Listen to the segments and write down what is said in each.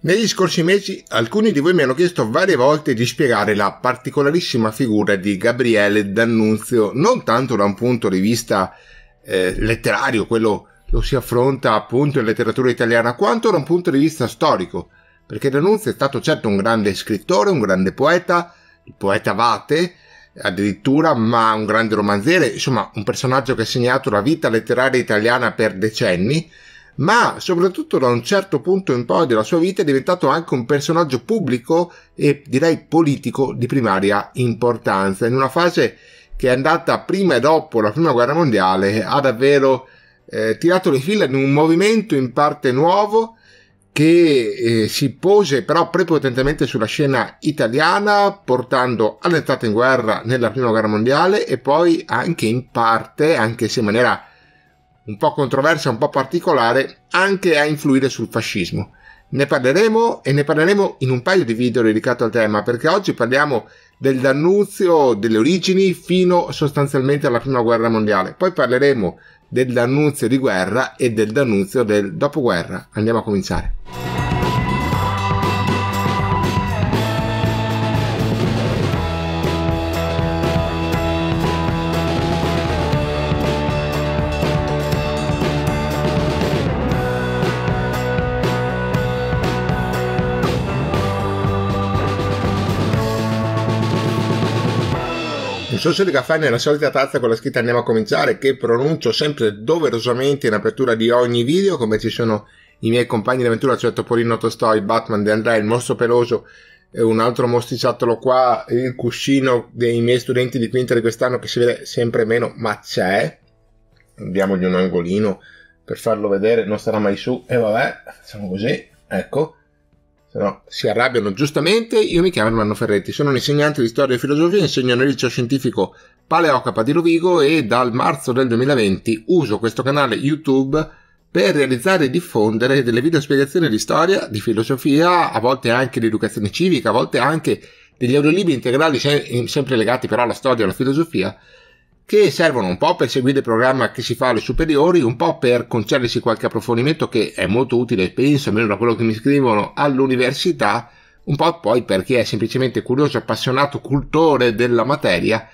Negli scorsi mesi alcuni di voi mi hanno chiesto varie volte di spiegare la particolarissima figura di Gabriele D'Annunzio, non tanto da un punto di vista eh, letterario, quello lo si affronta appunto in letteratura italiana, quanto da un punto di vista storico, perché D'Annunzio è stato certo un grande scrittore, un grande poeta, il poeta Vate, addirittura, ma un grande romanziere, insomma un personaggio che ha segnato la vita letteraria italiana per decenni, ma soprattutto da un certo punto in poi della sua vita è diventato anche un personaggio pubblico e direi politico di primaria importanza, in una fase che è andata prima e dopo la prima guerra mondiale, ha davvero eh, tirato le fila di un movimento in parte nuovo che eh, si pose però prepotentemente sulla scena italiana, portando all'entrata in guerra nella prima guerra mondiale e poi anche in parte, anche se in maniera un po' controversa, un po' particolare, anche a influire sul fascismo. Ne parleremo e ne parleremo in un paio di video dedicato al tema, perché oggi parliamo del Dannunzio, delle origini, fino sostanzialmente alla prima guerra mondiale. Poi parleremo del Dannunzio di guerra e del Dannunzio del dopoguerra. Andiamo a cominciare. Il sorso di caffè nella solita tazza con la scritta andiamo a cominciare che pronuncio sempre doverosamente in apertura di ogni video come ci sono i miei compagni d'avventura, cioè Topolino Tostoi, Batman, De Andrea, il mostro peloso un altro mostriciattolo qua, il cuscino dei miei studenti di quinta di quest'anno che si vede sempre meno, ma c'è. Diamogli un angolino per farlo vedere, non starà mai su. E vabbè, facciamo così, ecco. No, si arrabbiano giustamente. Io mi chiamo Ermanno Ferretti, sono un insegnante di storia e filosofia, insegno nel liceo scientifico Paleocapa di Rovigo e dal marzo del 2020 uso questo canale YouTube per realizzare e diffondere delle video spiegazioni di storia, di filosofia, a volte anche di educazione civica, a volte anche degli audiolibri integrali sempre legati però alla storia e alla filosofia che servono un po' per seguire il programma che si fa alle superiori, un po' per concedersi qualche approfondimento che è molto utile, penso, almeno da quello che mi scrivono, all'università, un po' poi per chi è semplicemente curioso, appassionato, cultore della materia,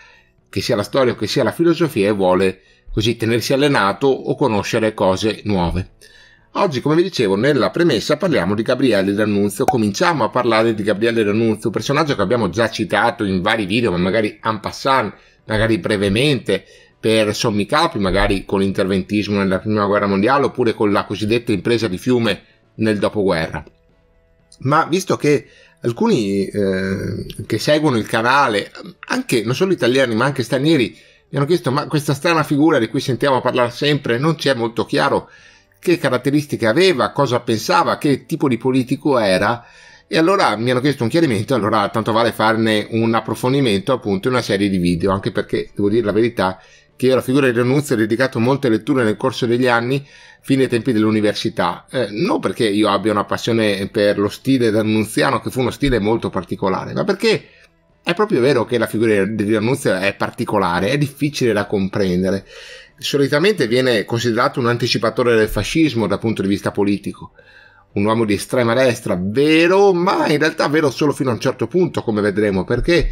che sia la storia o che sia la filosofia, e vuole così tenersi allenato o conoscere cose nuove. Oggi, come vi dicevo, nella premessa parliamo di Gabriele D'Annunzio, cominciamo a parlare di Gabriele D'Annunzio, personaggio che abbiamo già citato in vari video, ma magari en passant, magari brevemente, per sommi capi, magari con l'interventismo nella prima guerra mondiale oppure con la cosiddetta impresa di fiume nel dopoguerra. Ma visto che alcuni eh, che seguono il canale, anche non solo italiani ma anche stranieri, mi hanno chiesto ma questa strana figura di cui sentiamo parlare sempre non ci è molto chiaro che caratteristiche aveva, cosa pensava, che tipo di politico era. E allora mi hanno chiesto un chiarimento, allora tanto vale farne un approfondimento appunto in una serie di video, anche perché devo dire la verità che alla figura di Ranunzio ho dedicato molte letture nel corso degli anni, fino ai tempi dell'università. Eh, non perché io abbia una passione per lo stile d'Annunziano, che fu uno stile molto particolare, ma perché è proprio vero che la figura di Ranunzio è particolare, è difficile da comprendere solitamente viene considerato un anticipatore del fascismo dal punto di vista politico, un uomo di estrema destra, vero, ma in realtà vero solo fino a un certo punto, come vedremo, perché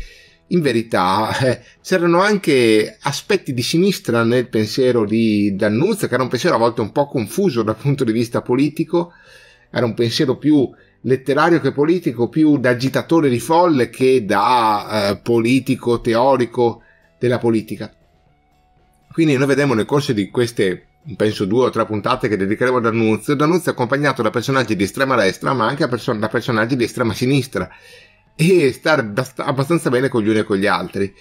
in verità eh, c'erano anche aspetti di sinistra nel pensiero di D'Annunzio, che era un pensiero a volte un po' confuso dal punto di vista politico, era un pensiero più letterario che politico, più da agitatore di folle che da eh, politico teorico della politica. Quindi noi vedremo nel corso di queste penso due o tre puntate che dedicheremo ad Annunzio, D'Annunzio è accompagnato da personaggi di estrema destra ma anche da personaggi di estrema sinistra e sta abbastanza bene con gli uni e con gli altri.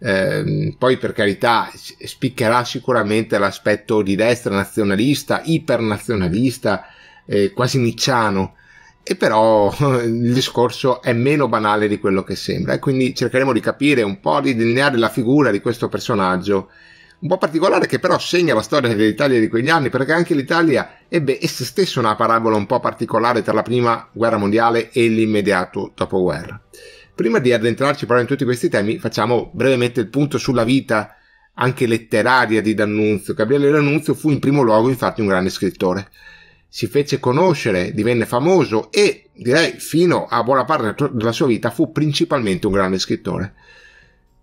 Eh, poi per carità spiccherà sicuramente l'aspetto di destra nazionalista, ipernazionalista, eh, quasi nicciano, e però il discorso è meno banale di quello che sembra e quindi cercheremo di capire un po', di delineare la figura di questo personaggio un po' particolare che però segna la storia dell'Italia di quegli anni, perché anche l'Italia ebbe essa stessa una parabola un po' particolare tra la prima guerra mondiale e l'immediato dopoguerra. Prima di addentrarci però in tutti questi temi, facciamo brevemente il punto sulla vita anche letteraria di D'Annunzio. Gabriele D'Annunzio fu in primo luogo infatti un grande scrittore. Si fece conoscere, divenne famoso e direi fino a buona parte della sua vita fu principalmente un grande scrittore.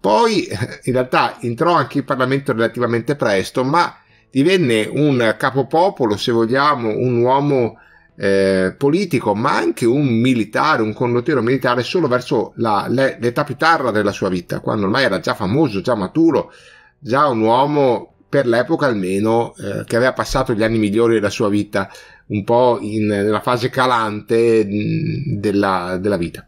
Poi in realtà entrò anche in Parlamento relativamente presto, ma divenne un capopopolo, se vogliamo, un uomo eh, politico, ma anche un militare, un condottiero militare, solo verso la, l'età più tarda della sua vita, quando ormai era già famoso, già maturo, già un uomo per l'epoca almeno eh, che aveva passato gli anni migliori della sua vita, un po' in, nella fase calante mm, della, della vita.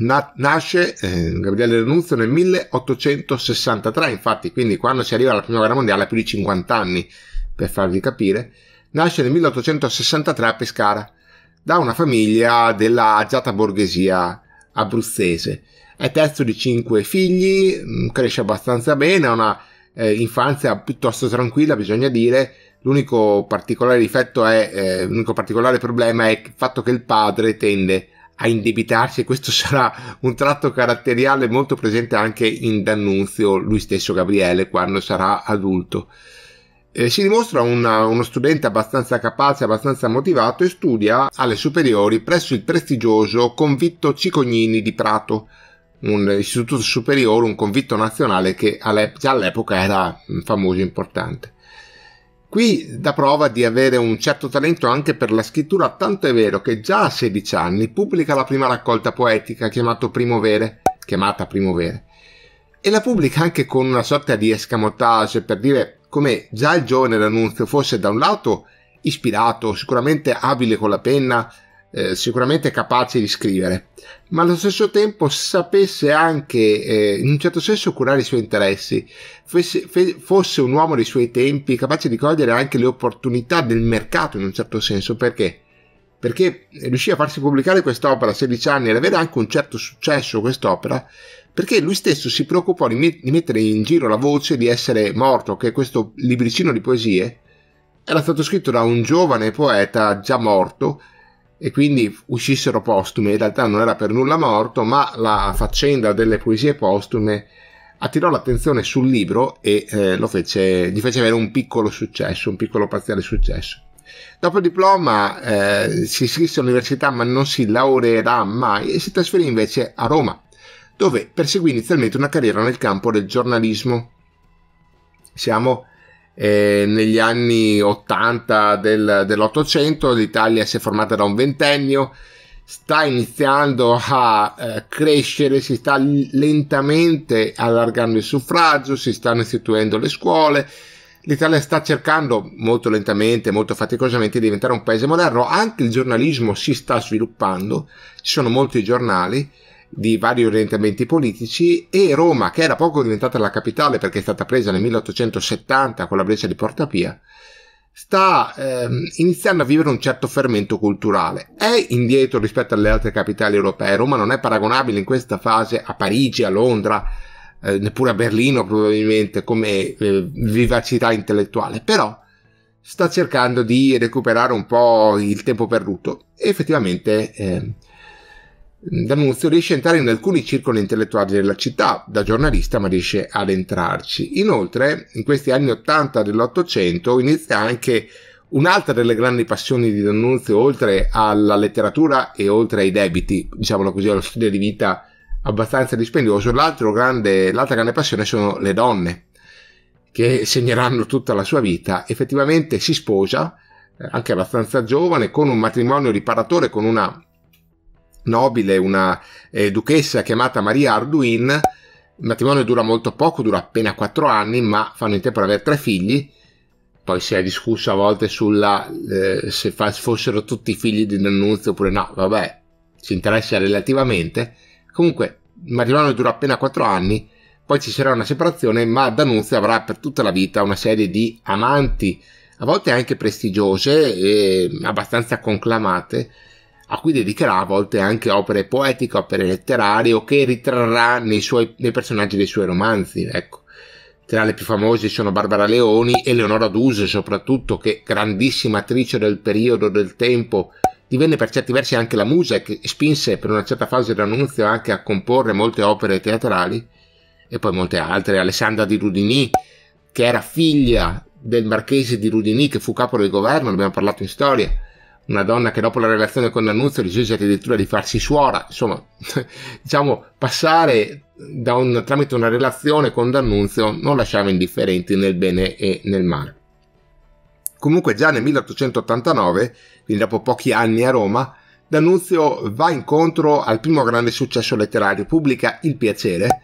Na- nasce eh, Gabriele D'Annunzio nel 1863, infatti, quindi quando si arriva alla prima guerra mondiale ha più di 50 anni, per farvi capire. Nasce nel 1863 a Pescara, da una famiglia della agiata borghesia abruzzese. È terzo di cinque figli, mm, cresce abbastanza bene, ha una eh, infanzia piuttosto tranquilla, bisogna dire. L'unico particolare difetto è, eh, l'unico particolare problema è il fatto che il padre tende a indebitarsi e questo sarà un tratto caratteriale molto presente anche in D'Annunzio, lui stesso Gabriele, quando sarà adulto. Eh, si dimostra una, uno studente abbastanza capace, abbastanza motivato e studia alle superiori presso il prestigioso convitto Cicognini di Prato, un istituto superiore, un convitto nazionale che già all'epoca era mm, famoso e importante. Qui da prova di avere un certo talento anche per la scrittura, tanto è vero che già a 16 anni pubblica la prima raccolta poetica Primovere, chiamata Primovere, e la pubblica anche con una sorta di escamotage per dire come già il giovane D'Annunzio fosse da un lato ispirato, sicuramente abile con la penna, eh, sicuramente capace di scrivere, ma allo stesso tempo sapesse anche eh, in un certo senso curare i suoi interessi, fosse, fosse, un uomo dei suoi tempi, capace di cogliere anche le opportunità del mercato in un certo senso, perché? Perché riuscì a farsi pubblicare quest'opera a 16 anni e ad avere anche un certo successo quest'opera, perché lui stesso si preoccupò di, met- di mettere in giro la voce di essere morto, che questo libricino di poesie era stato scritto da un giovane poeta già morto e quindi uscissero postume. In realtà non era per nulla morto, ma la faccenda delle poesie postume attirò l'attenzione sul libro e eh, fece, gli fece avere un piccolo successo, un piccolo parziale successo. Dopo il diploma eh, si iscrisse all'università ma non si laureerà mai e si trasferì invece a Roma, dove perseguì inizialmente una carriera nel campo del giornalismo. Siamo eh, negli anni 80 del, dell'Ottocento, l'Italia si è formata da un ventennio, sta iniziando a eh, crescere, si sta lentamente allargando il suffragio, si stanno istituendo le scuole, l'Italia sta cercando molto lentamente, molto faticosamente di diventare un paese moderno, anche il giornalismo si sta sviluppando, ci sono molti giornali, di vari orientamenti politici e Roma, che era poco diventata la capitale perché è stata presa nel 1870 con la breccia di Porta Pia, sta ehm, iniziando a vivere un certo fermento culturale. È indietro rispetto alle altre capitali europee. Roma non è paragonabile in questa fase a Parigi, a Londra, eh, neppure a Berlino probabilmente come eh, vivacità intellettuale, però sta cercando di recuperare un po' il tempo perduto. E effettivamente eh, D'Annunzio riesce a entrare in alcuni circoli intellettuali della città, da giornalista ma riesce ad entrarci. Inoltre, in questi anni 80 dell'Ottocento inizia anche Un'altra delle grandi passioni di D'Annunzio, oltre alla letteratura e oltre ai debiti, diciamolo così, allo stile di vita abbastanza dispendioso, grande, l'altra grande passione sono le donne, che segneranno tutta la sua vita. Effettivamente si sposa, eh, anche abbastanza giovane, con un matrimonio riparatore, con una nobile, una eh, duchessa chiamata Maria Arduin. Il matrimonio dura molto poco, dura appena 4 anni, ma fanno in tempo ad avere tre figli. Poi si è discusso a volte sulla eh, se fossero tutti figli di D'Annunzio oppure no, vabbè, ci interessa relativamente. Comunque, il matrimonio dura appena 4 anni, poi ci sarà una separazione, ma D'Annunzio avrà per tutta la vita una serie di amanti, a volte anche prestigiose e abbastanza conclamate, a cui dedicherà a volte anche opere poetiche, opere letterarie o che ritrarrà nei, suoi, nei personaggi dei suoi romanzi. Ecco. Tra le più famose sono Barbara Leoni e Leonora Duse, soprattutto, che grandissima attrice del periodo, del tempo, divenne per certi versi anche la musa e che spinse per una certa fase d'annunzio anche a comporre molte opere teatrali e poi molte altre. Alessandra di Rudini, che era figlia del marchese di Rudini, che fu capo del governo, ne abbiamo parlato in storia una donna che dopo la relazione con D'Annunzio decise addirittura di farsi suora, insomma, diciamo, passare un, tramite una relazione con D'Annunzio non lasciava indifferenti nel bene e nel male. Comunque già nel 1889, quindi dopo pochi anni a Roma, D'Annunzio va incontro al primo grande successo letterario, pubblica Il piacere,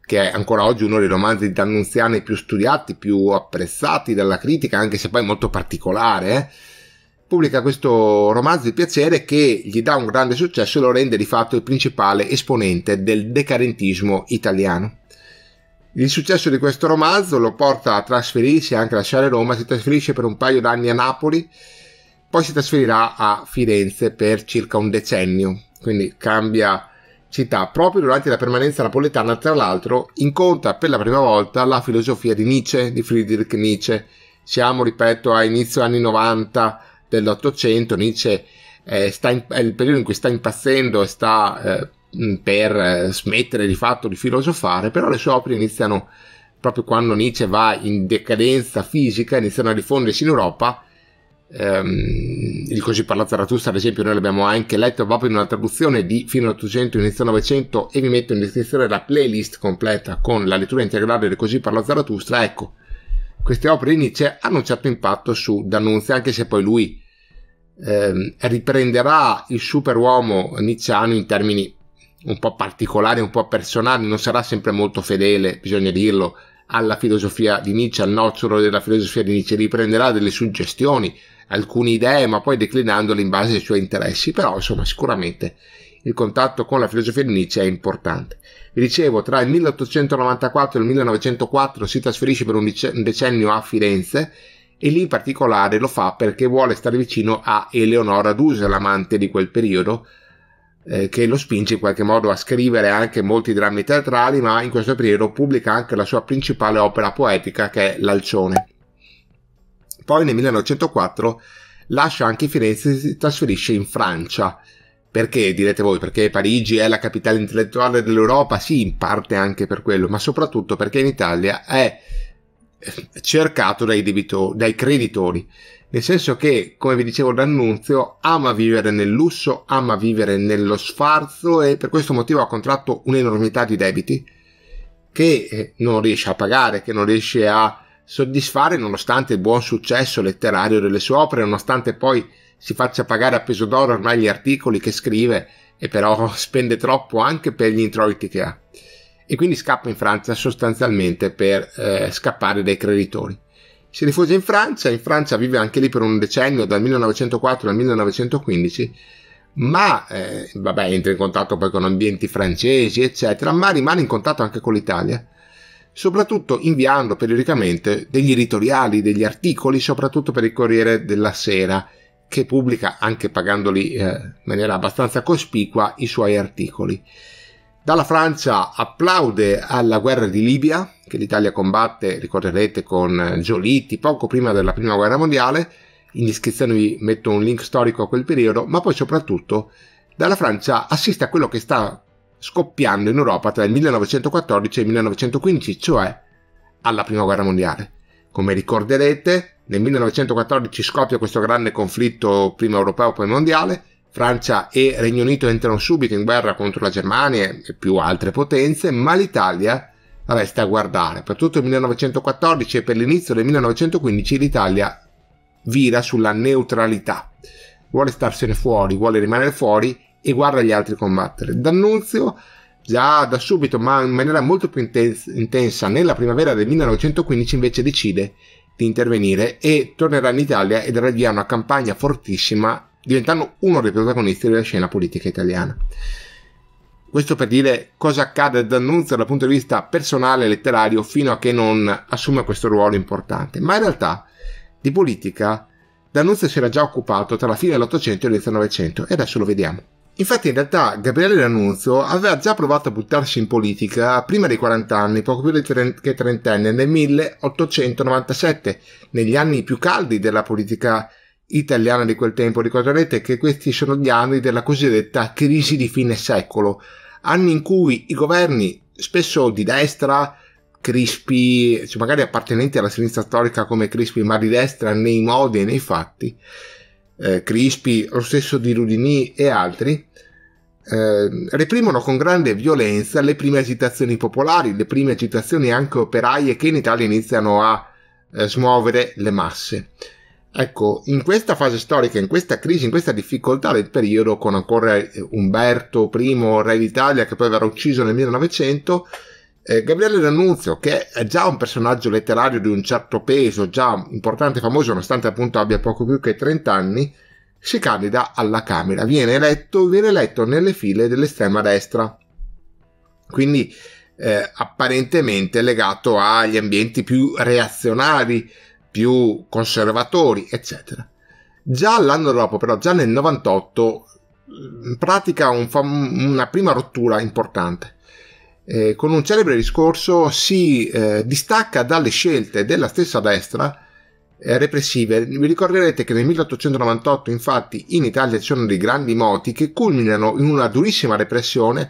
che è ancora oggi uno dei romanzi d'annunziani più studiati, più apprezzati dalla critica, anche se poi molto particolare, eh? pubblica questo romanzo di piacere che gli dà un grande successo e lo rende di fatto il principale esponente del decarentismo italiano. Il successo di questo romanzo lo porta a trasferirsi e anche a lasciare Roma, si trasferisce per un paio d'anni a Napoli, poi si trasferirà a Firenze per circa un decennio, quindi cambia città. Proprio durante la permanenza napoletana, tra l'altro, incontra per la prima volta la filosofia di Nietzsche, di Friedrich Nietzsche. Siamo, ripeto, a inizio anni 90, dell'Ottocento Nietzsche eh, in, è il periodo in cui sta impazzendo e sta eh, per eh, smettere di fatto di filosofare, però le sue opere iniziano proprio quando Nietzsche va in decadenza fisica, iniziano a diffondersi in Europa. Ehm, il così parla Zaratustra, ad esempio, noi l'abbiamo anche letto proprio in una traduzione di fino all'Ottocento, inizio al Novecento, e vi metto in descrizione la playlist completa con la lettura integrale del così parla Zaratustra. Ecco, queste opere di Nietzsche hanno un certo impatto su D'Annunzio, anche se poi lui eh, riprenderà il superuomo nicciano in termini un po' particolari, un po' personali, non sarà sempre molto fedele, bisogna dirlo, alla filosofia di Nietzsche, al nocciolo della filosofia di Nietzsche, riprenderà delle suggestioni, alcune idee, ma poi declinandole in base ai suoi interessi, però insomma sicuramente il contatto con la filosofia di Nietzsche è importante. Dicevo, tra il 1894 e il 1904 si trasferisce per un decennio a Firenze e lì in particolare lo fa perché vuole stare vicino a Eleonora Duse, l'amante di quel periodo, eh, che lo spinge in qualche modo a scrivere anche molti drammi teatrali, ma in questo periodo pubblica anche la sua principale opera poetica che è L'Alcione. Poi nel 1904 lascia anche Firenze e si trasferisce in Francia, perché direte voi? Perché Parigi è la capitale intellettuale dell'Europa? Sì, in parte anche per quello, ma soprattutto perché in Italia è eh, cercato dai, debito, dai creditori. Nel senso che, come vi dicevo d'annunzio, ama vivere nel lusso, ama vivere nello sfarzo e per questo motivo ha contratto un'enormità di debiti che eh, non riesce a pagare, che non riesce a soddisfare nonostante il buon successo letterario delle sue opere, nonostante poi si faccia pagare a peso d'oro ormai gli articoli che scrive e però spende troppo anche per gli introiti che ha e quindi scappa in Francia sostanzialmente per eh, scappare dai creditori. Si rifugia in Francia, in Francia vive anche lì per un decennio, dal 1904 al 1915, ma eh, vabbè, entra in contatto poi con ambienti francesi, eccetera, ma rimane in contatto anche con l'Italia, soprattutto inviando periodicamente degli editoriali, degli articoli, soprattutto per il Corriere della Sera che pubblica, anche pagandoli eh, in maniera abbastanza cospicua, i suoi articoli. Dalla Francia applaude alla guerra di Libia, che l'Italia combatte, ricorderete, con Giolitti poco prima della Prima Guerra Mondiale. In descrizione vi metto un link storico a quel periodo, ma poi soprattutto dalla Francia assiste a quello che sta scoppiando in Europa tra il 1914 e il 1915, cioè alla Prima Guerra Mondiale. Come ricorderete, nel 1914 scoppia questo grande conflitto, prima europeo poi mondiale. Francia e Regno Unito entrano subito in guerra contro la Germania e più altre potenze, ma l'Italia resta a guardare. Per tutto il 1914 e per l'inizio del 1915 l'Italia vira sulla neutralità. Vuole starsene fuori, vuole rimanere fuori e guarda gli altri combattere. D'Annunzio già da subito, ma in maniera molto più intensa, nella primavera del 1915 invece decide di intervenire e tornerà in Italia ed avvia una campagna fortissima, diventando uno dei protagonisti della scena politica italiana. Questo per dire cosa accade ad Annunzio dal punto di vista personale e letterario fino a che non assume questo ruolo importante. Ma in realtà di politica D'Annunzio si era già occupato tra la fine dell'Ottocento e l'inizio del Novecento, e adesso lo vediamo. Infatti in realtà Gabriele D'Annunzio aveva già provato a buttarsi in politica prima dei 40 anni, poco più che trentenne, nel 1897, negli anni più caldi della politica italiana di quel tempo. Ricorderete che questi sono gli anni della cosiddetta crisi di fine secolo, anni in cui i governi, spesso di destra, Crispi, cioè magari appartenenti alla sinistra storica come Crispi, ma di destra nei modi e nei fatti, eh, Crispi, lo stesso di Rudini e altri, eh, reprimono con grande violenza le prime agitazioni popolari, le prime agitazioni anche operaie che in Italia iniziano a eh, smuovere le masse. Ecco, in questa fase storica, in questa crisi, in questa difficoltà del periodo, con ancora eh, Umberto I, re d'Italia, che poi verrà ucciso nel 1900, eh, Gabriele D'Annunzio, che è già un personaggio letterario di un certo peso, già importante e famoso, nonostante appunto abbia poco più che 30 anni, si candida alla Camera, viene eletto, viene eletto nelle file dell'estrema destra. Quindi eh, apparentemente legato agli ambienti più reazionari, più conservatori, eccetera. Già l'anno dopo, però, già nel 98, mm, pratica un fam- una prima rottura importante eh, con un celebre discorso si eh, distacca dalle scelte della stessa destra eh, repressive. Vi ricorderete che nel 1898 infatti in Italia ci sono dei grandi moti che culminano in una durissima repressione,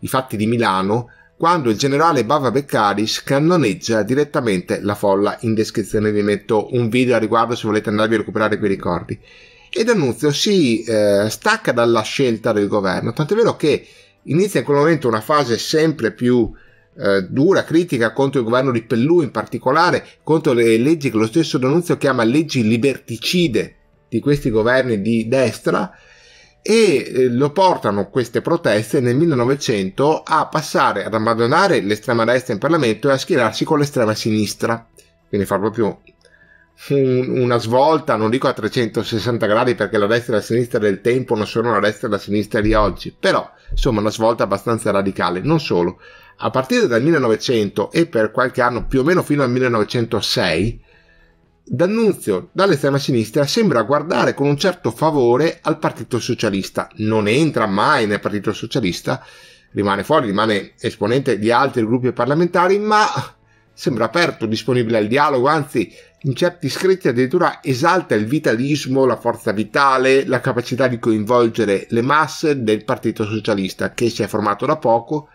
i fatti di Milano, quando il generale Bava Beccaris cannoneggia direttamente la folla. In descrizione vi metto un video a riguardo se volete andarvi a recuperare quei ricordi. E D'Annunzio si eh, stacca dalla scelta del governo, tant'è vero che Inizia in quel momento una fase sempre più eh, dura, critica contro il governo di Pellù in particolare, contro le leggi che lo stesso Donunzio chiama leggi liberticide di questi governi di destra e eh, lo portano queste proteste nel 1900 a passare ad abbandonare l'estrema destra in Parlamento e a schierarsi con l'estrema sinistra, quindi fa proprio un, una svolta, non dico a 360 gradi perché la destra e la sinistra del tempo non sono la destra e la sinistra di oggi, però insomma una svolta abbastanza radicale. Non solo, a partire dal 1900 e per qualche anno più o meno fino al 1906, D'Annunzio dall'estrema sinistra sembra guardare con un certo favore al Partito Socialista, non entra mai nel Partito Socialista, rimane fuori, rimane esponente di altri gruppi parlamentari, ma sembra aperto, disponibile al dialogo, anzi in certi scritti addirittura esalta il vitalismo, la forza vitale, la capacità di coinvolgere le masse del Partito Socialista che si è formato da poco,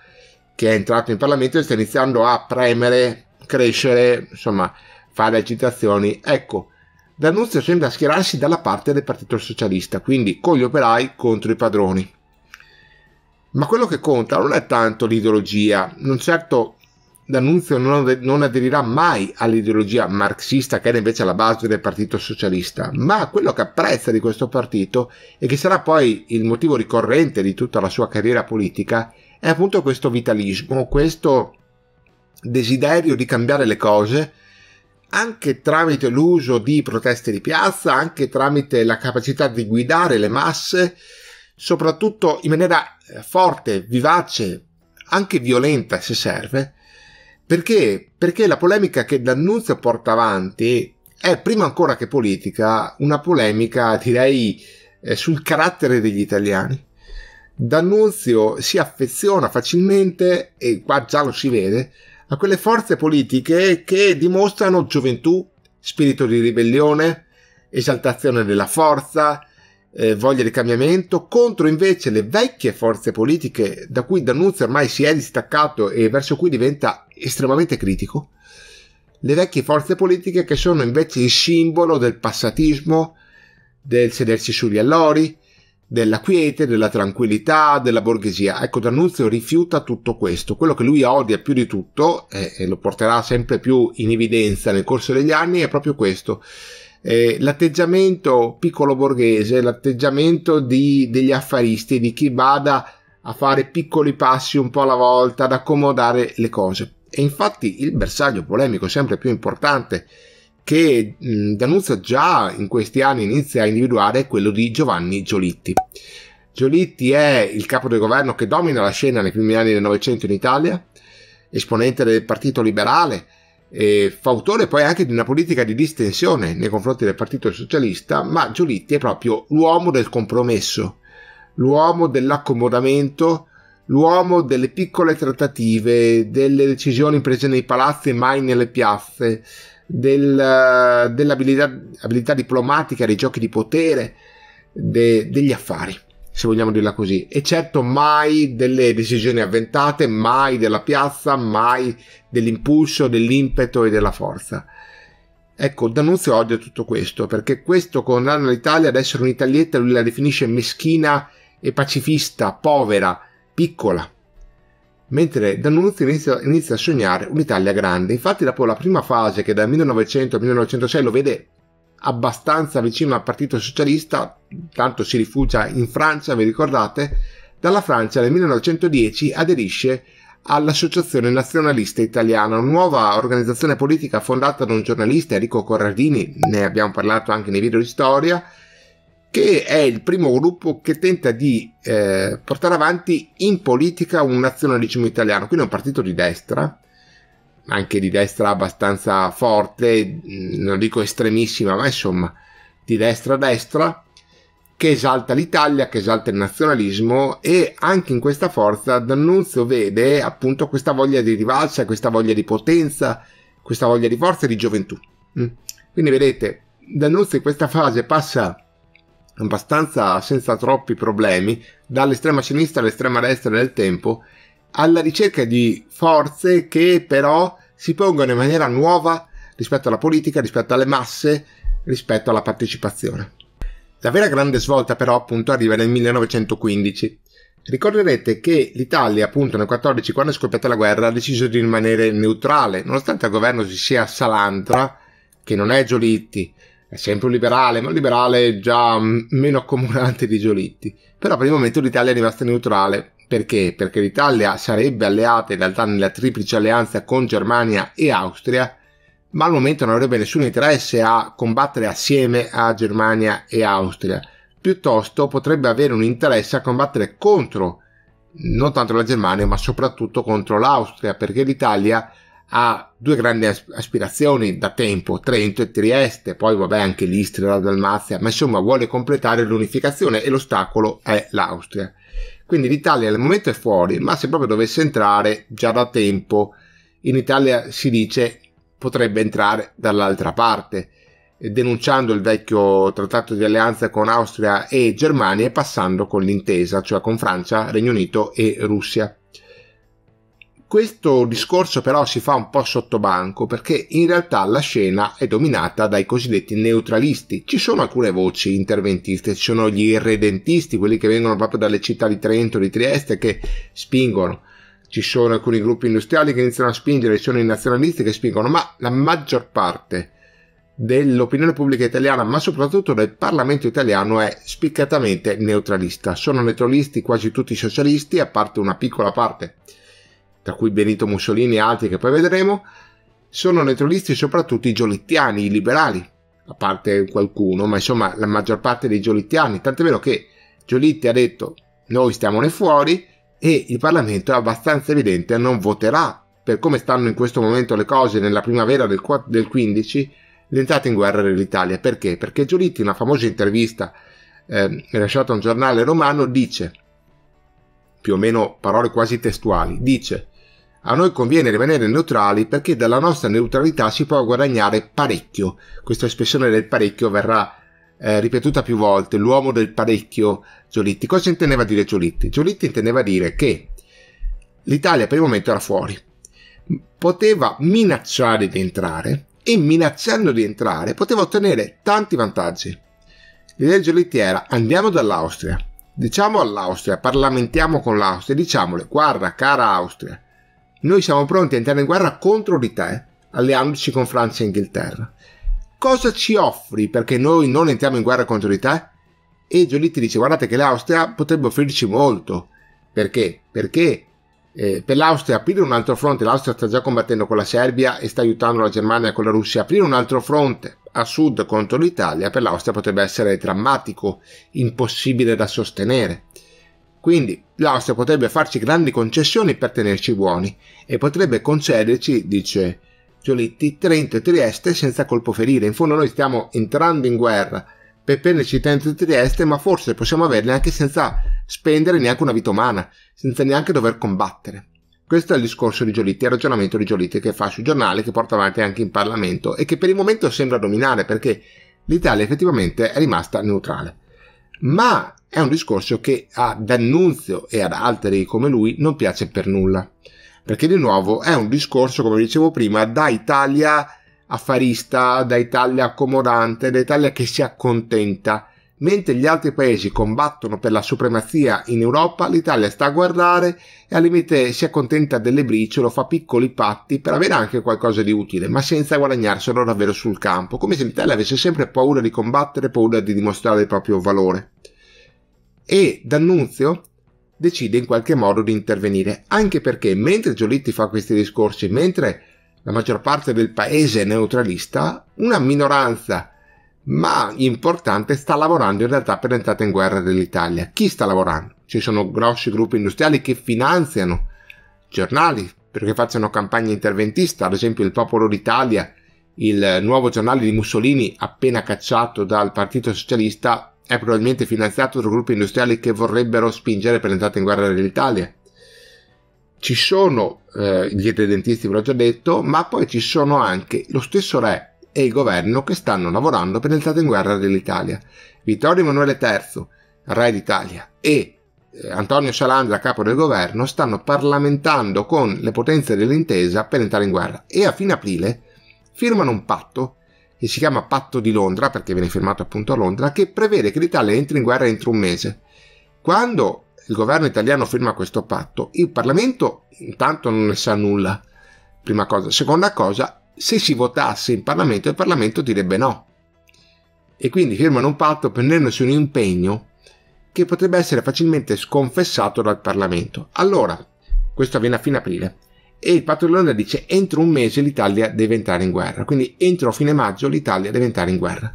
che è entrato in Parlamento e sta iniziando a premere, crescere, insomma fare agitazioni. Ecco, D'Annunzio sembra schierarsi dalla parte del Partito Socialista, quindi con gli operai contro i padroni. Ma quello che conta non è tanto l'ideologia, non certo D'Annunzio non, aderirà mai all'ideologia marxista che era invece la base del Partito Socialista, ma quello che apprezza di questo partito e che sarà poi il motivo ricorrente di tutta la sua carriera politica è appunto questo vitalismo, questo desiderio di cambiare le cose anche tramite l'uso di proteste di piazza, anche tramite la capacità di guidare le masse, soprattutto in maniera eh, forte, vivace, anche violenta se serve, perché? Perché la polemica che D'Annunzio porta avanti è, prima ancora che politica, una polemica, direi, eh, sul carattere degli italiani. D'Annunzio si affeziona facilmente, e qua già lo si vede, a quelle forze politiche che dimostrano gioventù, spirito di ribellione, esaltazione della forza, eh, voglia di cambiamento, contro invece le vecchie forze politiche da cui D'Annunzio ormai si è distaccato e verso cui diventa estremamente critico, le vecchie forze politiche che sono invece il simbolo del passatismo, del sedersi sugli allori, della quiete, della tranquillità, della borghesia. Ecco, D'Annunzio rifiuta tutto questo. Quello che lui odia più di tutto, eh, e lo porterà sempre più in evidenza nel corso degli anni, è proprio questo. Eh, l'atteggiamento piccolo borghese, l'atteggiamento di, degli affaristi, di chi bada a fare piccoli passi un po' alla volta, ad accomodare le cose. E infatti il bersaglio polemico sempre più importante che D'Annunzio già in questi anni inizia a individuare è quello di Giovanni Giolitti. Giolitti è il capo del governo che domina la scena nei primi anni del Novecento in Italia, esponente del Partito Liberale, fautore poi anche di una politica di distensione nei confronti del Partito Socialista, ma Giolitti è proprio l'uomo del compromesso, l'uomo dell'accomodamento, l'uomo delle piccole trattative, delle decisioni prese nei palazzi e mai nelle piazze, del, eh, dell'abilità diplomatica, dei giochi di potere, de, degli affari, se vogliamo dirla così. E certo mai delle decisioni avventate, mai della piazza, mai dell'impulso, dell'impeto e della forza. Ecco, D'Annunzio odia tutto questo, perché questo condanna l'Italia ad essere un'italietta, lui la definisce meschina e pacifista, povera, piccola. Mentre D'Annunzio inizia, inizia a sognare un'Italia grande, infatti dopo la prima fase che dal 1900 al 1906 lo vede abbastanza vicino al Partito Socialista, tanto si rifugia in Francia, vi ricordate? Dalla Francia nel 1910 aderisce all'Associazione Nazionalista Italiana, una nuova organizzazione politica fondata da un giornalista, Enrico Corradini, ne abbiamo parlato anche nei video di storia, che è il primo gruppo che tenta di eh, portare avanti in politica un nazionalismo italiano, quindi è un partito di destra, anche di destra abbastanza forte, mm, non dico estremissima, ma insomma di destra a destra, che esalta l'Italia, che esalta il nazionalismo e anche in questa forza D'Annunzio vede appunto questa voglia di rivalsa, questa voglia di potenza, questa voglia di forza e di gioventù. Mm. Quindi vedete, D'Annunzio in questa fase passa abbastanza senza troppi problemi, dall'estrema sinistra all'estrema destra del tempo, alla ricerca di forze che però si pongono in maniera nuova rispetto alla politica, rispetto alle masse, rispetto alla partecipazione. La vera grande svolta però appunto arriva nel 1915. Ricorderete che l'Italia appunto nel 14 quando è scoppiata la guerra ha deciso di rimanere neutrale, nonostante al governo ci sia Salantra, che non è Giolitti, è sempre un liberale, ma un liberale già mm, meno accomunante di Giolitti. Però per il momento l'Italia è rimasta neutrale. Perché? Perché l'Italia sarebbe alleata in realtà nella triplice alleanza con Germania e Austria, ma al momento non avrebbe nessun interesse a combattere assieme a Germania e Austria. Piuttosto potrebbe avere un interesse a combattere contro non tanto la Germania, ma soprattutto contro l'Austria, perché l'Italia ha due grandi aspirazioni da tempo, Trento e Trieste, poi vabbè anche l'Istria, la Dalmazia, ma insomma vuole completare l'unificazione e l'ostacolo è l'Austria. Quindi l'Italia al momento è fuori, ma se proprio dovesse entrare già da tempo, in Italia si dice potrebbe entrare dall'altra parte, denunciando il vecchio trattato di alleanza con Austria e Germania e passando con l'intesa, cioè con Francia, Regno Unito e Russia. Questo discorso però si fa un po' sottobanco perché in realtà la scena è dominata dai cosiddetti neutralisti. Ci sono alcune voci interventiste, ci sono gli irredentisti, quelli che vengono proprio dalle città di Trento, di Trieste, che spingono ci sono alcuni gruppi industriali che iniziano a spingere, ci sono i nazionalisti che spingono, ma la maggior parte dell'opinione pubblica italiana, ma soprattutto del Parlamento italiano, è spiccatamente neutralista. Sono neutralisti quasi tutti i socialisti, a parte una piccola parte tra cui Benito Mussolini e altri che poi vedremo, sono neutralisti soprattutto i giolittiani, i liberali, a parte qualcuno, ma insomma la maggior parte dei giolittiani, tant'è vero che Giolitti ha detto noi stiamone fuori e il Parlamento è abbastanza evidente non voterà per come stanno in questo momento le cose nella primavera del, del 15 l'entrata in guerra dell'Italia. Perché? Perché Giolitti in una famosa intervista eh, rilasciata a un giornale romano dice, più o meno parole quasi testuali, dice a noi conviene rimanere neutrali perché dalla nostra neutralità si può guadagnare parecchio. Questa espressione del parecchio verrà eh, ripetuta più volte, l'uomo del parecchio Giolitti. Cosa intendeva dire Giolitti? Giolitti intendeva dire che l'Italia per il momento era fuori, poteva minacciare di entrare e minacciando di entrare poteva ottenere tanti vantaggi. L'idea di Giolitti era andiamo dall'Austria, diciamo all'Austria, parlamentiamo con l'Austria, diciamole guarda cara Austria, noi siamo pronti a entrare in guerra contro di te, alleandoci con Francia e Inghilterra. Cosa ci offri perché noi non entriamo in guerra contro di te? E Giolitti dice guardate che l'Austria potrebbe offrirci molto. Perché? Perché eh, per l'Austria aprire un altro fronte, l'Austria sta già combattendo con la Serbia e sta aiutando la Germania con la Russia, aprire un altro fronte a sud contro l'Italia per l'Austria potrebbe essere drammatico, impossibile da sostenere. Quindi l'Austria potrebbe farci grandi concessioni per tenerci buoni e potrebbe concederci, dice Giolitti, Trento e Trieste senza colpo ferire. In fondo noi stiamo entrando in guerra per prenderci Trento e Trieste, ma forse possiamo averle anche senza spendere neanche una vita umana, senza neanche dover combattere. Questo è il discorso di Giolitti, il ragionamento di Giolitti che fa sui giornali, che porta avanti anche in Parlamento e che per il momento sembra dominare perché l'Italia effettivamente è rimasta neutrale. Ma è un discorso che a D'Annunzio e ad altri come lui non piace per nulla, perché di nuovo è un discorso, come dicevo prima, da Italia affarista, da Italia accomodante, da Italia che si accontenta. Mentre gli altri paesi combattono per la supremazia in Europa, l'Italia sta a guardare e al limite si accontenta delle briciole, fa piccoli patti per avere anche qualcosa di utile, ma senza guadagnarselo davvero sul campo, come se l'Italia avesse sempre paura di combattere, paura di dimostrare il proprio valore e D'Annunzio decide in qualche modo di intervenire, anche perché mentre Giolitti fa questi discorsi, mentre la maggior parte del paese è neutralista, una minoranza ma importante sta lavorando in realtà per l'entrata in guerra dell'Italia. Chi sta lavorando? Ci sono grossi gruppi industriali che finanziano giornali perché facciano campagna interventista, ad esempio il Popolo d'Italia, il nuovo giornale di Mussolini appena cacciato dal Partito Socialista è probabilmente finanziato da gruppi industriali che vorrebbero spingere per l'entrata in guerra dell'Italia. Ci sono eh, gli irredentisti, ve l'ho già detto, ma poi ci sono anche lo stesso re e il governo che stanno lavorando per l'entrata in guerra dell'Italia. Vittorio Emanuele III, re d'Italia, e eh, Antonio Salandra, capo del governo, stanno parlamentando con le potenze dell'intesa per entrare in guerra e a fine aprile firmano un patto che si chiama Patto di Londra, perché viene firmato appunto a Londra, che prevede che l'Italia entri in guerra entro un mese. Quando il governo italiano firma questo patto, il Parlamento intanto non ne sa nulla, prima cosa. Seconda cosa, se si votasse in Parlamento, il Parlamento direbbe no. E quindi firmano un patto prendendosi un impegno che potrebbe essere facilmente sconfessato dal Parlamento. Allora, questo avviene a fine aprile e il patto dell'Olanda dice entro un mese l'Italia deve entrare in guerra, quindi entro fine maggio l'Italia deve entrare in guerra.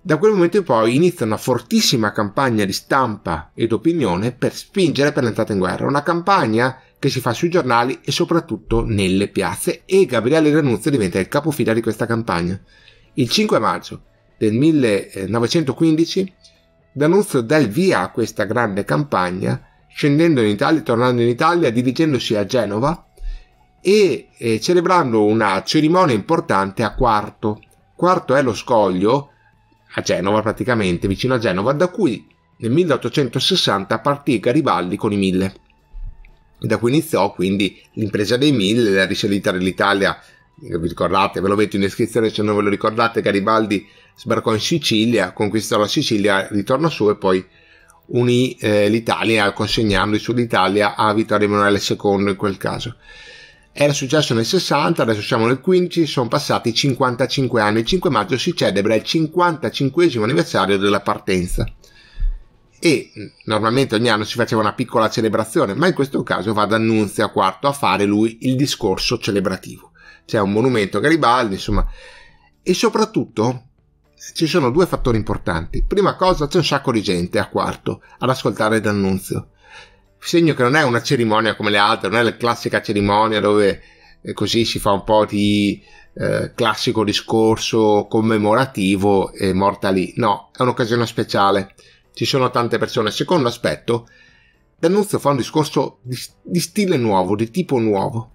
Da quel momento in poi inizia una fortissima campagna di stampa ed opinione per spingere per l'entrata in guerra, una campagna che si fa sui giornali e soprattutto nelle piazze e Gabriele Ranuzzo diventa il capofila di questa campagna. Il 5 maggio del 1915 D'Annunzio dà il via a questa grande campagna scendendo in Italia, tornando in Italia, dirigendosi a Genova e eh, celebrando una cerimonia importante a Quarto. Quarto è lo scoglio, a Genova praticamente, vicino a Genova, da cui nel 1860 partì Garibaldi con i Mille. Da cui iniziò quindi l'impresa dei Mille, la risalita dell'Italia. Eh, vi ricordate, ve lo metto in descrizione se non ve lo ricordate, Garibaldi sbarcò in Sicilia, conquistò la Sicilia, ritorna su e poi unì eh, l'Italia consegnando il Sud Italia a Vittorio Emanuele II in quel caso. Era successo nel 60, adesso siamo nel 15, sono passati 55 anni. Il 5 maggio si celebra il 55 anniversario della partenza. E mm, normalmente ogni anno si faceva una piccola celebrazione, ma in questo caso va ad Annunzio IV a fare lui il discorso celebrativo. C'è un monumento a Garibaldi, insomma. E soprattutto ci sono due fattori importanti. Prima cosa, c'è un sacco di gente a quarto ad ascoltare l'annunzio. Segno che non è una cerimonia come le altre, non è la classica cerimonia dove eh, così si fa un po' di eh, classico discorso commemorativo e morta lì. No, è un'occasione speciale. Ci sono tante persone. Secondo aspetto, D'Annunzio fa un discorso di, di stile nuovo, di tipo nuovo.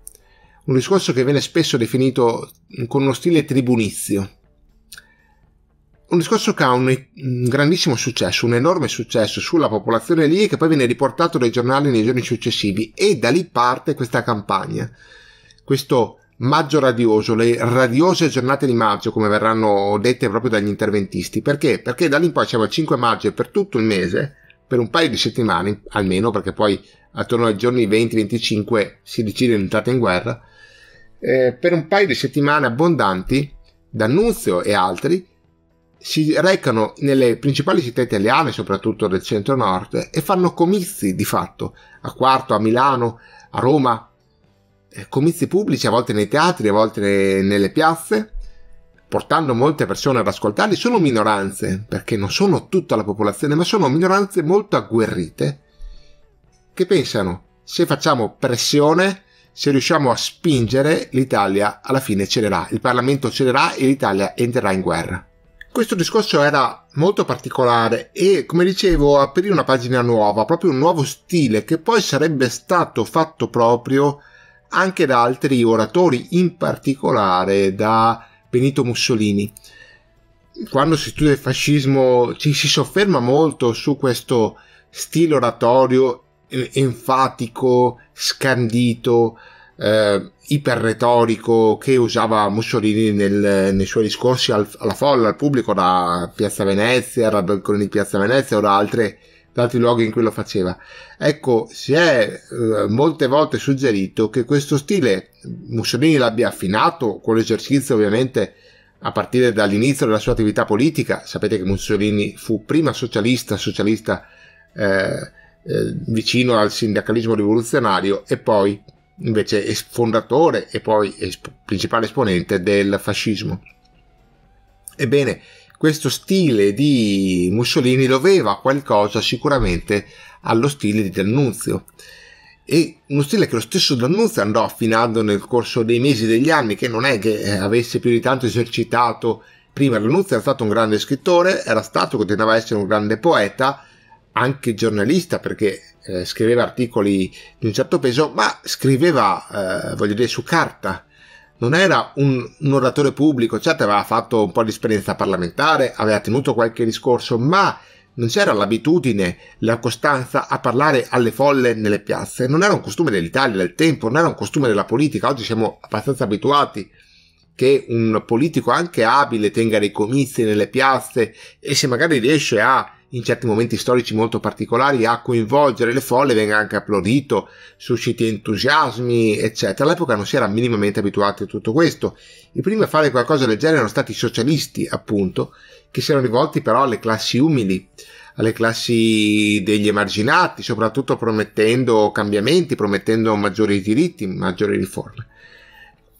Un discorso che viene spesso definito con uno stile tribunizio un discorso che ha un, grandissimo successo, un enorme successo sulla popolazione lì e che poi viene riportato dai giornali nei giorni successivi e da lì parte questa campagna, questo maggio radioso, le radiose giornate di maggio come verranno dette proprio dagli interventisti, perché? Perché da lì in poi siamo al 5 maggio e per tutto il mese, per un paio di settimane almeno, perché poi attorno ai giorni 20-25 si decide l'entrata in guerra, eh, per un paio di settimane abbondanti, D'Annunzio e altri, si recano nelle principali città italiane, soprattutto del centro-nord, e fanno comizi di fatto a Quarto, a Milano, a Roma, eh, comizi pubblici a volte nei teatri, a volte nelle piazze, portando molte persone ad ascoltarli. Sono minoranze, perché non sono tutta la popolazione, ma sono minoranze molto agguerrite che pensano se facciamo pressione, se riusciamo a spingere, l'Italia alla fine cederà, il Parlamento cederà e l'Italia entrerà in guerra questo discorso era molto particolare e, come dicevo, aprì una pagina nuova, proprio un nuovo stile che poi sarebbe stato fatto proprio anche da altri oratori, in particolare da Benito Mussolini. Quando si studia il fascismo ci si sofferma molto su questo stile oratorio eh, enfatico, scandito, eh, iperretorico che usava Mussolini nel, nei suoi discorsi al, alla folla, al pubblico, da Piazza Venezia, da balconi di Piazza Venezia o da, altre, da altri luoghi in cui lo faceva. Ecco, si è eh, molte volte suggerito che questo stile Mussolini l'abbia affinato con l'esercizio ovviamente a partire dall'inizio della sua attività politica. Sapete che Mussolini fu prima socialista, socialista eh, eh, vicino al sindacalismo rivoluzionario e poi invece fondatore e poi principale esponente del fascismo. Ebbene, questo stile di Mussolini doveva qualcosa sicuramente allo stile di D'Annunzio. E uno stile che lo stesso D'Annunzio andò affinando nel corso dei mesi e degli anni, che non è che eh, avesse più di tanto esercitato prima. D'Annunzio era stato un grande scrittore, era stato, continuava a essere un grande poeta, anche giornalista, perché eh, scriveva articoli di un certo peso, ma scriveva, eh, voglio dire, su carta. Non era un, un oratore pubblico, certo aveva fatto un po' di esperienza parlamentare, aveva tenuto qualche discorso, ma non c'era l'abitudine, la costanza a parlare alle folle nelle piazze. Non era un costume dell'Italia, del tempo, non era un costume della politica. Oggi siamo abbastanza abituati che un politico anche abile tenga dei comizi nelle piazze e se magari riesce a in certi momenti storici molto particolari a coinvolgere le folle venga anche applaudito, susciti entusiasmi, eccetera. All'epoca non si era minimamente abituati a tutto questo. I primi a fare qualcosa del genere erano stati i socialisti, appunto, che si erano rivolti però alle classi umili, alle classi degli emarginati, soprattutto promettendo cambiamenti, promettendo maggiori diritti, maggiori riforme.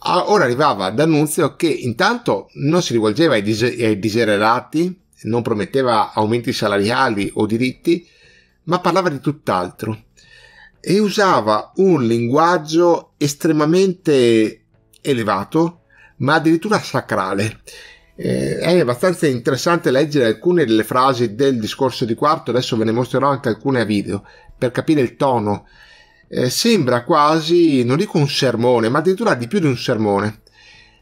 Ora arrivava D'Annunzio che intanto non si rivolgeva ai, dis- ai disererati, non prometteva aumenti salariali o diritti, ma parlava di tutt'altro e usava un linguaggio estremamente elevato, ma addirittura sacrale. Eh, è abbastanza interessante leggere alcune delle frasi del discorso di quarto, adesso ve ne mostrerò anche alcune a video, per capire il tono. Eh, sembra quasi, non dico un sermone, ma addirittura di più di un sermone.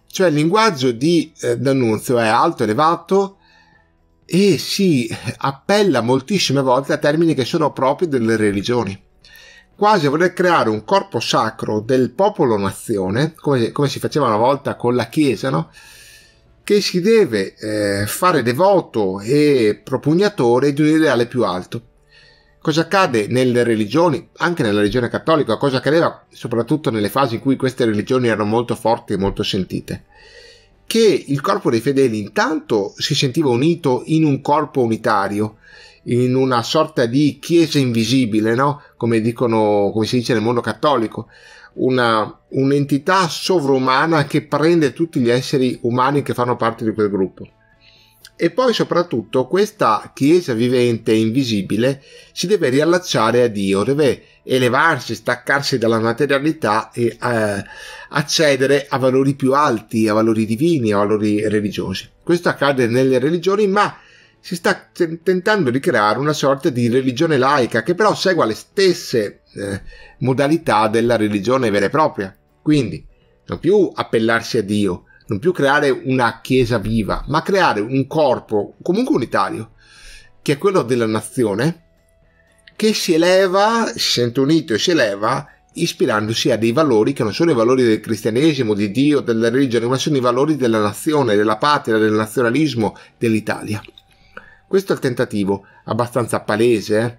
Cioè il linguaggio di eh, D'Annunzio è alto, elevato, e si appella moltissime volte a termini che sono propri delle religioni quasi a voler creare un corpo sacro del popolo-nazione, come, come, si faceva una volta con la Chiesa, no? che si deve eh, fare devoto e propugnatore di un ideale più alto. Cosa accade nelle religioni, anche nella religione cattolica, cosa accadeva soprattutto nelle fasi in cui queste religioni erano molto forti e molto sentite che il corpo dei fedeli intanto si sentiva unito in un corpo unitario, in una sorta di chiesa invisibile, no? come, dicono, come si dice nel mondo cattolico, una, un'entità sovrumana che prende tutti gli esseri umani che fanno parte di quel gruppo. E poi soprattutto questa Chiesa vivente e invisibile si deve riallacciare a Dio, deve elevarsi, staccarsi dalla materialità e eh, accedere a valori più alti, a valori divini, a valori religiosi. Questo accade nelle religioni, ma si sta tentando di creare una sorta di religione laica che però segua le stesse eh, modalità della religione vera e propria. Quindi non più appellarsi a Dio, non più creare una chiesa viva, ma creare un corpo comunque unitario, che è quello della nazione, che si eleva, si sente unito e si eleva ispirandosi a dei valori che non sono i valori del cristianesimo, di Dio, della religione, ma sono i valori della nazione, della patria, del nazionalismo, dell'Italia. Questo è il tentativo, abbastanza palese, eh?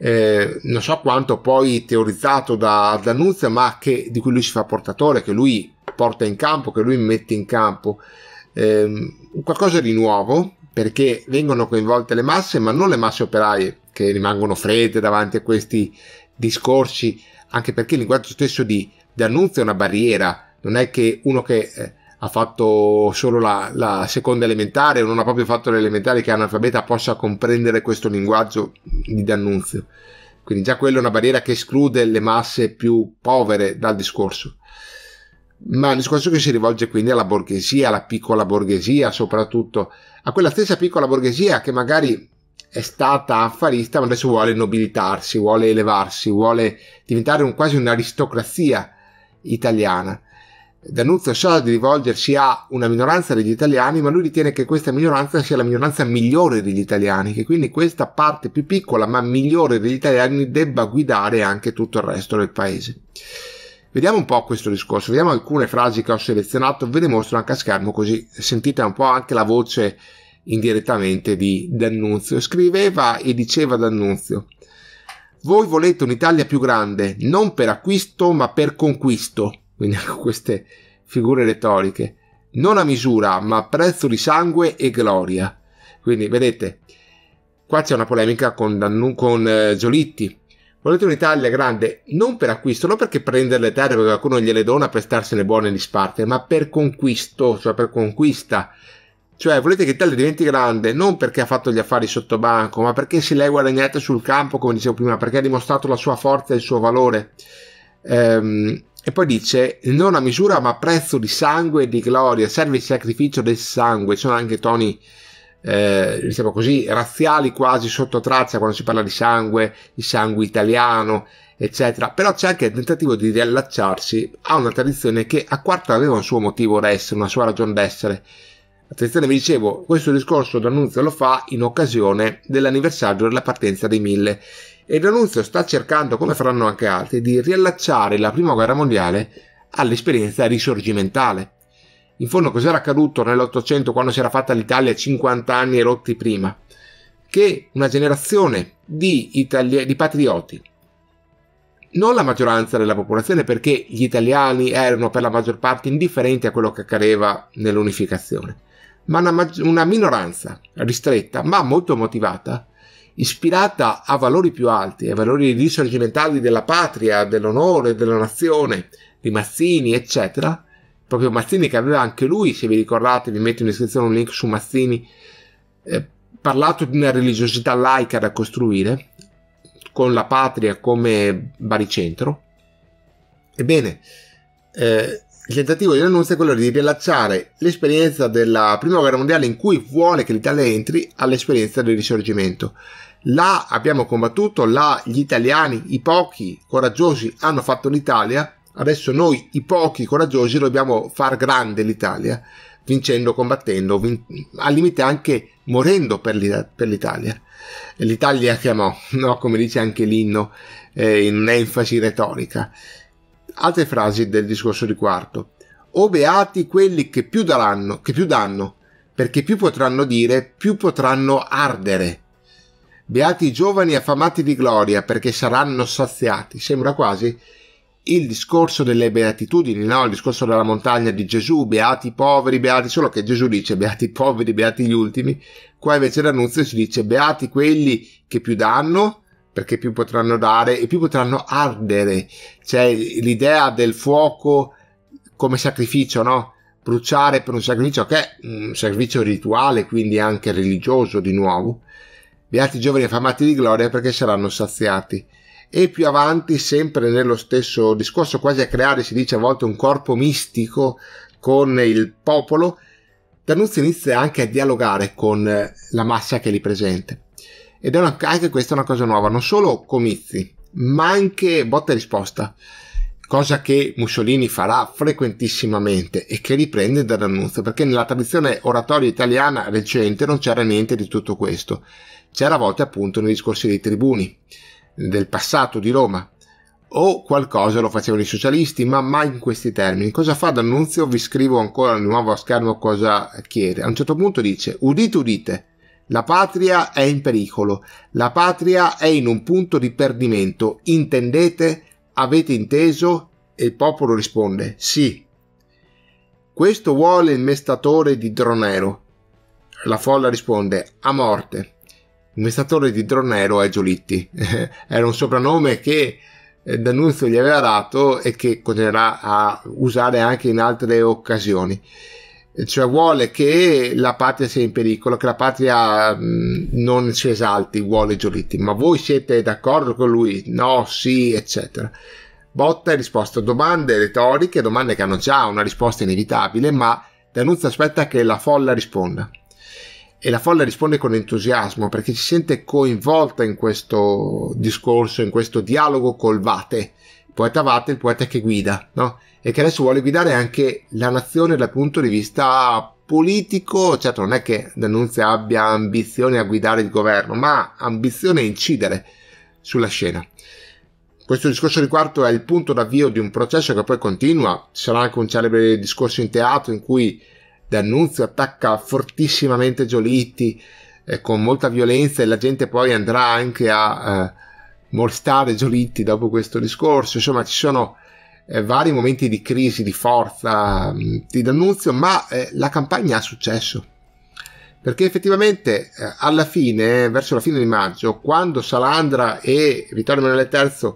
eh, non so quanto poi teorizzato da, D'Annunzio, ma che, di cui lui si fa portatore, che lui porta in campo, che lui mette in campo. Eh, qualcosa di nuovo, perché vengono coinvolte le masse, ma non le masse operaie, che rimangono fredde davanti a questi discorsi, anche perché il linguaggio stesso di, D'Annunzio è una barriera, non è che uno che... Eh, ha fatto solo la, la seconda elementare o non ha proprio fatto l'elementare che è analfabeta possa comprendere questo linguaggio di D'Annunzio. Quindi già quella è una barriera che esclude le masse più povere dal discorso. Ma un discorso che si rivolge quindi alla borghesia, alla piccola borghesia soprattutto, a quella stessa piccola borghesia che magari è stata affarista ma adesso vuole nobilitarsi, vuole elevarsi, vuole diventare un, quasi un'aristocrazia italiana D'Annunzio sa di rivolgersi a una minoranza degli italiani, ma lui ritiene che questa minoranza sia la minoranza migliore degli italiani, che quindi questa parte più piccola ma migliore degli italiani debba guidare anche tutto il resto del paese. Vediamo un po' questo discorso, vediamo alcune frasi che ho selezionato, ve le mostro anche a schermo così sentite un po' anche la voce indirettamente di D'Annunzio. Scriveva e diceva D'Annunzio. Voi volete un'Italia più grande, non per acquisto ma per conquisto quindi queste figure retoriche, non a misura, ma a prezzo di sangue e gloria. Quindi vedete, qua c'è una polemica con, con eh, Giolitti. Volete un'Italia grande non per acquisto, non perché prendere le terre perché qualcuno gliele dona per starsene buone di sparte, ma per conquisto, cioè per conquista. Cioè volete che l'Italia diventi grande non perché ha fatto gli affari sotto banco, ma perché se l'è guadagnata sul campo, come dicevo prima, perché ha dimostrato la sua forza e il suo valore. Ehm, e poi dice, non a misura ma a prezzo di sangue e di gloria, serve il sacrificio del sangue. Ci sono anche toni, eh, diciamo così, razziali quasi sotto traccia quando si parla di sangue, il sangue italiano, eccetera. Però c'è anche il tentativo di riallacciarsi a una tradizione che a quarta aveva un suo motivo d'essere, una sua ragione d'essere. Attenzione, vi dicevo, questo discorso D'Annunzio lo fa in occasione dell'anniversario della partenza dei mille e D'Annunzio sta cercando, come faranno anche altri, di riallacciare la prima guerra mondiale all'esperienza risorgimentale. In fondo cos'era accaduto nell'Ottocento quando si era fatta l'Italia 50 anni e rotti prima? Che una generazione di, Italia- di patrioti, non la maggioranza della popolazione perché gli italiani erano per la maggior parte indifferenti a quello che accadeva nell'unificazione, ma una, una minoranza ristretta ma molto motivata ispirata a valori più alti, ai valori risorgimentali della patria, dell'onore, della nazione, di Mazzini, eccetera. Proprio Mazzini che aveva anche lui, se vi ricordate, vi metto in descrizione un link su Mazzini, eh, parlato di una religiosità laica da costruire, con la patria come baricentro. Ebbene, eh, il tentativo di Annunzio è quello di rilasciare l'esperienza della prima guerra mondiale in cui vuole che l'Italia entri all'esperienza del risorgimento là abbiamo combattuto, là gli italiani, i pochi coraggiosi hanno fatto l'Italia, adesso noi i pochi coraggiosi dobbiamo far grande l'Italia, vincendo, combattendo, vin- al limite anche morendo per, l'Italia. L'Italia chiamò, no? come dice anche l'inno eh, in un'enfasi retorica. Altre frasi del discorso di quarto. O beati quelli che più daranno, che più danno, perché più potranno dire, più potranno ardere Beati i giovani affamati di gloria, perché saranno saziati. Sembra quasi il discorso delle beatitudini, no? il discorso della montagna di Gesù, beati i poveri, beati, solo che Gesù dice beati i poveri, beati gli ultimi, qua invece l'annunzio ci dice beati quelli che più danno, perché più potranno dare e più potranno ardere, C'è cioè, l'idea del fuoco come sacrificio, no? bruciare per un sacrificio che è un sacrificio rituale, quindi anche religioso di nuovo, beati i giovani affamati di gloria perché saranno saziati. E più avanti, sempre nello stesso discorso, quasi a creare, si dice a volte, un corpo mistico con il popolo, D'Annunzio inizia anche a dialogare con eh, la massa che è lì presente. Ed è una, anche questa è una cosa nuova, non solo comizi, ma anche botta e risposta, cosa che Mussolini farà frequentissimamente e che riprende da D'Annunzio, perché nella tradizione oratoria italiana recente non c'era niente di tutto questo c'era a volte appunto nei discorsi dei tribuni del passato di Roma o qualcosa lo facevano i socialisti, ma mai in questi termini. Cosa fa D'Annunzio? Vi scrivo ancora di nuovo a schermo cosa chiede. A un certo punto dice: Udite, udite, la patria è in pericolo, la patria è in un punto di perdimento. Intendete? Avete inteso? E il popolo risponde: Sì. Questo vuole il mestatore di Dronero. La folla risponde: A morte. L'investatore di Dronero è Giolitti. Era un soprannome che eh, D'Annunzio gli aveva dato e che continuerà a usare anche in altre occasioni. Cioè vuole che la patria sia in pericolo, che la patria mm, non si esalti, vuole Giolitti. Ma voi siete d'accordo con lui? No, sì, eccetera. Botta e risposta, domande retoriche, domande che hanno già una risposta inevitabile, ma D'Annunzio aspetta che la folla risponda e la folla risponde con entusiasmo perché si sente coinvolta in questo discorso, in questo dialogo col Vate. Il poeta Vate il poeta che guida, no? E che adesso vuole guidare anche la nazione dal punto di vista politico, certo non è che D'Annunzio abbia ambizione a guidare il governo, ma ambizione a incidere sulla scena. Questo discorso di quarto è il punto d'avvio di un processo che poi continua, ci sarà anche un celebre discorso in teatro in cui D'Annunzio attacca fortissimamente Giolitti eh, con molta violenza e la gente poi andrà anche a eh, molestare Giolitti dopo questo discorso. Insomma, ci sono eh, vari momenti di crisi, di forza mh, mm, di D'Annunzio, ma eh, la campagna ha successo. Perché effettivamente eh, alla fine, verso la fine di maggio, quando Salandra e Vittorio Emanuele III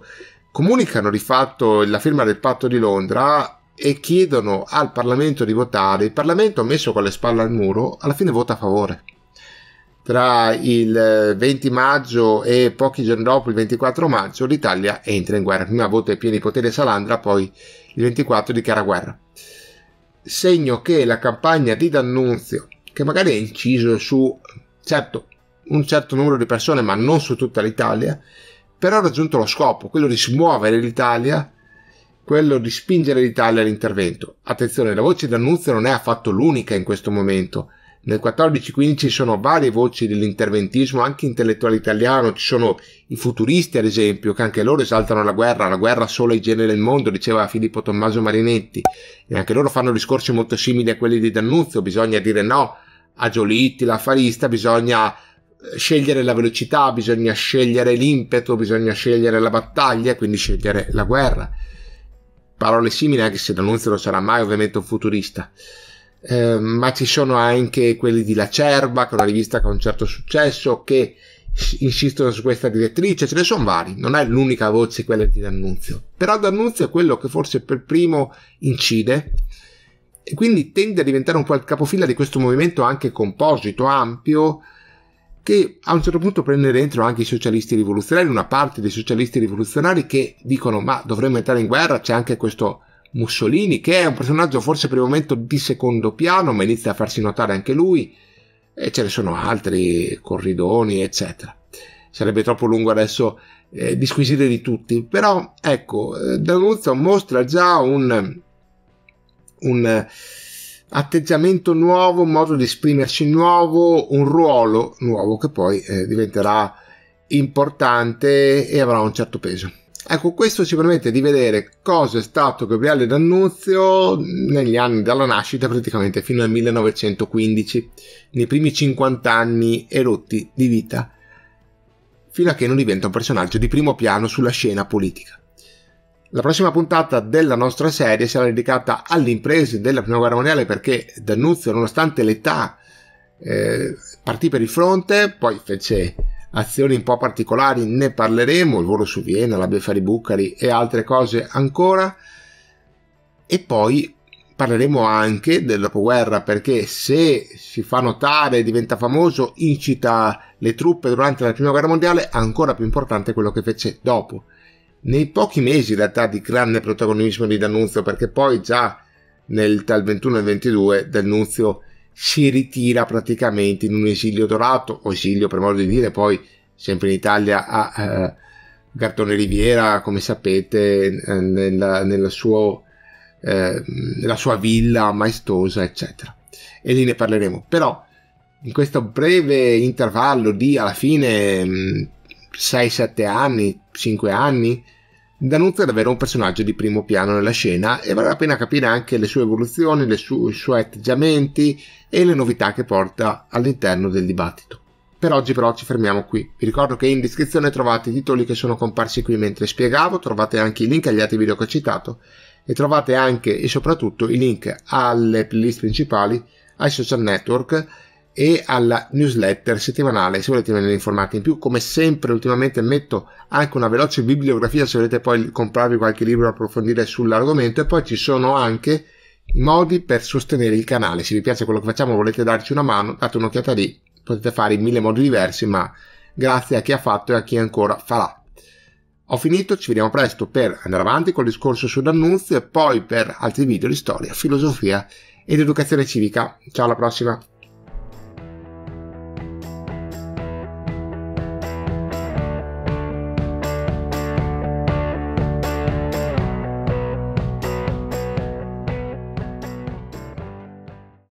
comunicano di fatto la firma del patto di Londra, e chiedono al Parlamento di votare, il Parlamento messo con le spalle al muro alla fine vota a favore. Tra il 20 eh, maggio e pochi giorni dopo, il 24 maggio, l'Italia entra in guerra. Prima vota i pieni poteri Salandra, poi il 24 dichiara guerra. Segno che la campagna di D'Annunzio, che magari è inciso su certo, un certo numero di persone, ma non su tutta l'Italia, però ha raggiunto lo scopo, quello di smuovere l'Italia quello di spingere l'Italia all'intervento. Attenzione, la voce d'Annunzio non è affatto l'unica in questo momento. Nel 14-15 ci sono varie voci dell'interventismo anche intellettuale italiano, ci sono i futuristi ad esempio, che anche loro esaltano la guerra, la guerra solo ai geni del mondo, diceva Filippo Tommaso Marinetti, e anche loro fanno discorsi molto simili a quelli di D'Annunzio, bisogna dire no a Giolitti, l'affarista, bisogna eh, scegliere la velocità, bisogna scegliere l'impeto, bisogna scegliere la battaglia, quindi scegliere la guerra parole simili, anche se D'Annunzio non sarà mai ovviamente un futurista. Eh, ma ci sono anche quelli di Lacerba, che è una rivista con un certo successo, che insistono su questa direttrice, ce ne sono vari, non è l'unica voce quella di D'Annunzio. Però D'Annunzio è quello che forse per primo incide e quindi tende a diventare un po' il capofila di questo movimento anche composito, ampio, che a un certo punto prende dentro anche i socialisti rivoluzionari, una parte dei socialisti rivoluzionari che dicono ma dovremmo entrare in guerra, c'è anche questo Mussolini che è un personaggio forse per il momento di secondo piano, ma inizia a farsi notare anche lui e ce ne sono altri, Corridoni eccetera. Sarebbe troppo lungo adesso eh, disquisire di tutti, però ecco, eh, D'Annunzio mostra già un... un atteggiamento nuovo, un modo di esprimersi nuovo, un ruolo nuovo che poi eh, diventerà importante e avrà un certo peso. Ecco, questo ci permette di vedere cosa è stato Gabriele D'Annunzio negli anni dalla nascita praticamente fino al 1915, nei primi 50 anni erotti di vita, fino a che non diventa un personaggio di primo piano sulla scena politica. La prossima puntata della nostra serie sarà dedicata alle imprese della Prima Guerra Mondiale perché D'Annunzio, nonostante l'età, eh, partì per il fronte, poi fece azioni un po' particolari, ne parleremo, il volo su Vienna, la beffa di Bucari e altre cose ancora. E poi parleremo anche del dopoguerra perché se si fa notare diventa famoso, incita le truppe durante la Prima Guerra Mondiale, ancora più importante quello che fece dopo nei pochi mesi in realtà di grande protagonismo di D'Annunzio, perché poi già nel, tra il 21 e il 22 D'Annunzio si ritira praticamente in un esilio dorato, o esilio per modo di dire, poi sempre in Italia a eh, Gartone Riviera, come sapete, eh, nella, nella, suo, eh, nella sua villa maestosa, eccetera. E lì ne parleremo. Però in questo breve intervallo di alla fine... Mh, mm, 6-7 anni, 5 anni, da è davvero un personaggio di primo piano nella scena e vale la pena capire anche le sue evoluzioni, le su- i suoi atteggiamenti e le novità che porta all'interno del dibattito. Per oggi però ci fermiamo qui. Vi ricordo che in descrizione trovate i titoli che sono comparsi qui mentre spiegavo, trovate anche i link agli altri video che ho citato e trovate anche e soprattutto i link alle playlist principali, ai social network e alla newsletter settimanale se volete venire informati in più come sempre ultimamente metto anche una veloce bibliografia se volete poi comprarvi qualche libro approfondire sull'argomento e poi ci sono anche i modi per sostenere il canale se vi piace quello che facciamo volete darci una mano date un'occhiata lì potete fare in mille modi diversi ma grazie a chi ha fatto e a chi ancora farà ho finito ci vediamo presto per andare avanti col discorso sull'annunzio e poi per altri video di storia filosofia ed educazione civica ciao alla prossima